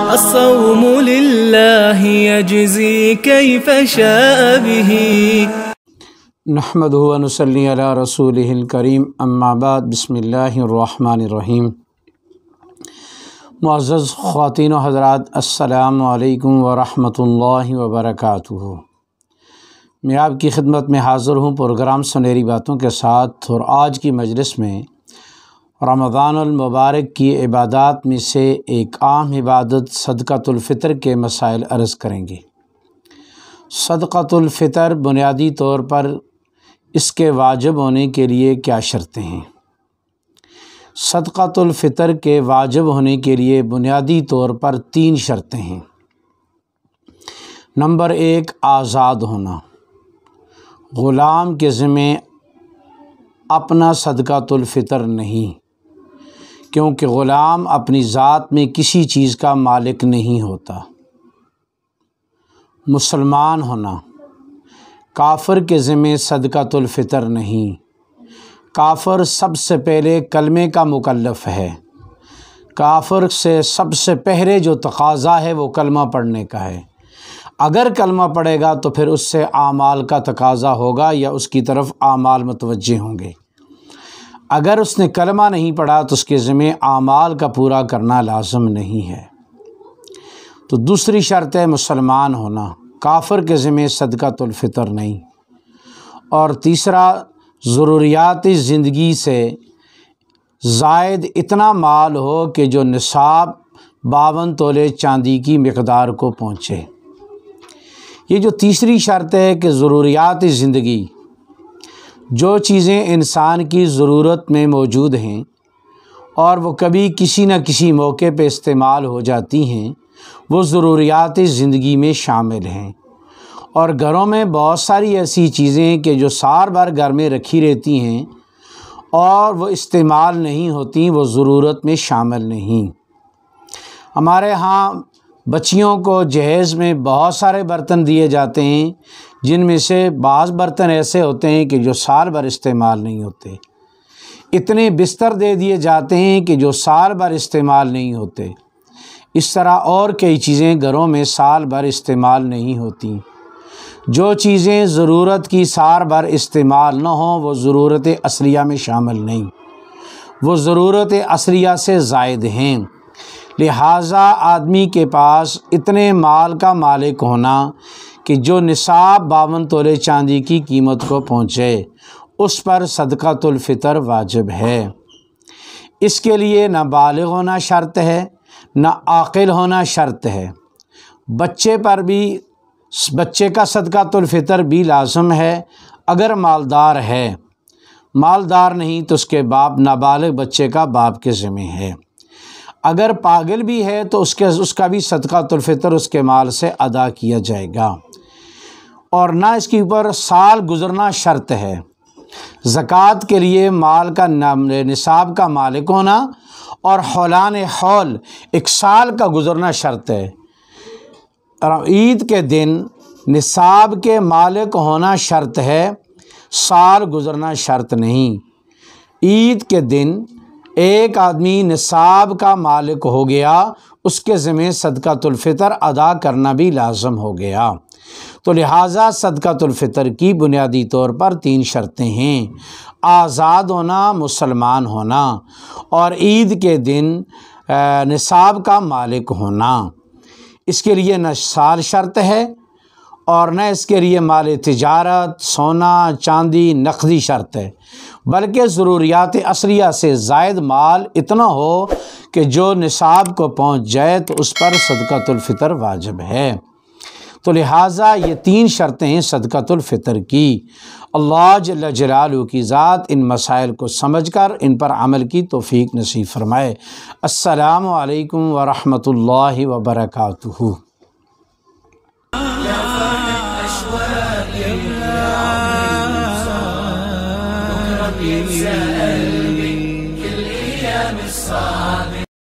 الصوم لله يجزي كيف شاء به نحمده ونصلي على رسوله الكريم اما بعد بسم الله الرحمن الرحيم معزز خواتین و حضرات السلام علیکم ورحمۃ اللہ وبرکاتہ मैं आपकी खिदमत में हाज़िर हूँ प्रोग्राम सुनहरी बातों के साथ और आज की मजलिस में रमज़ानमबारक की इबादत में से एक आम इबादत सदक़तफ़ितर के मसाइल अर्ज़ करेंगे सदक़तफ़ितर बुनियादी तौर पर इसके वाजिब होने के लिए क्या शर्तें हैं सदक़तफ़ितर के वाजिब होने के लिए बुनियादी तौर पर तीन शर्तें हैं नंबर एक आज़ाद होना ग़ुलाम के ज़िम्मे अपना सदक़तफ़ितर नहीं क्योंकि ग़ुलाम अपनी ज़ात में किसी चीज़ का मालिक नहीं होता मुसलमान होना काफर के ज़िम्मे सदकतलफ़ितर नहीं काफर सबसे पहले कलमे का मुकलफ़ है काफर से सबसे पहले जो तकाजा है वो कलमा पढ़ने का है अगर कलमा पढ़ेगा तो फिर उससे आमाल का तकाजा होगा या उसकी तरफ आमाल मतवज होंगे अगर उसने कलमा नहीं पढ़ा तो उसके ज़िम्मे आमाल का पूरा करना लाजम नहीं है तो दूसरी शर्त है मुसलमान होना काफर के ज़िम्मे सदक़ातुल्फ़ितर नहीं और तीसरा ज़रूरियात ज़िंदगी से जायद इतना माल हो कि जो निसाब बावन तोले चांदी की मकदार को पहुँचे ये जो तीसरी शर्त है कि ज़रूरियात ज़िंदगी जो चीज़ें इंसान की ज़रूरत में मौजूद हैं और वो कभी किसी न किसी मौके पे इस्तेमाल हो जाती हैं वो ज़रूरियात ज़िंदगी में शामिल हैं और घरों में बहुत सारी ऐसी चीज़ें हैं कि जो सार भर घर में रखी रहती हैं और वो इस्तेमाल नहीं होती वो ज़रूरत में शामिल नहीं हमारे यहाँ बच्चियों को जहेज़ में बहुत सारे बर्तन दिए जाते हैं जिनमें से बाज़ बर्तन ऐसे होते हैं कि जो साल भर इस्तेमाल नहीं होते इतने बिस्तर दे दिए जाते हैं कि जो साल भर इस्तेमाल नहीं होते इस तरह और कई चीज़ें घरों में साल भर इस्तेमाल नहीं होती जो चीज़ें ज़रूरत की साल भर इस्तेमाल न हों वो ज़रूरत असलिया में शामिल नहीं वो ज़रूरत असलिया से जायद हैं लिहाजा आदमी के पास इतने माल का मालिक होना कि जो निसाब बावन तोले चांदी की कीमत को पहुँचे उस पर सदकतुल्फितर वाजिब है इसके लिए ना बालग होना शर्त है ना आकिल होना शर्त है बच्चे पर भी बच्चे का सदकतुल्फितर भी लाजम है अगर मालदार है मालदार नहीं तो उसके बाप नाबालग बच्चे का बाप के ज़िम्मे है अगर पागल भी है तो उसके उसका भी सदका तुलफ़ितर उसके माल से अदा किया जाएगा और ना इसके ऊपर साल गुजरना शर्त है ज़क़़त के लिए माल का नाम निसाब का मालिक होना और हौलान हौल एक साल का गुजरना शर्त है ईद के दिन निसाब के मालिक होना शर्त है साल गुजरना शर्त नहीं ईद के दिन एक आदमी निसाब का मालिक हो गया उसके ज़िम्मे सदकातुल्फ़ितर अदा करना भी लाजम हो गया तो लिहाजा सदकातुल्फ़ितर की बुनियादी तौर पर तीन शर्तें हैं आज़ाद होना मुसलमान होना और ईद के दिन निसाब का मालिक होना इसके लिए नशाल शर्त है और न इसके लिए माल तजारत सोना चांदी नकदी शर्त है बल्कि ज़रूरियात असलिया से जायद माल इतना हो कि जो निसाब को पहुँच जाए तो उस पर सदकतलफ़ितर वाजब है तो लिहाजा ये तीन शर्तें हैं सदकतलफ़ितर की अल्लाह जल की ज़ात इन मसाइल को समझ कर इन पर अमल की तोफ़ी नसीब फ़रमाए असलकम वरहमल वर्का يمنع بكرة ينسى